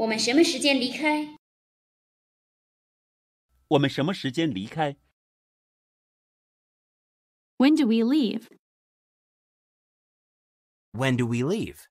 我们什么时间离开？我们什么时间离开？When do we leave? When do we leave?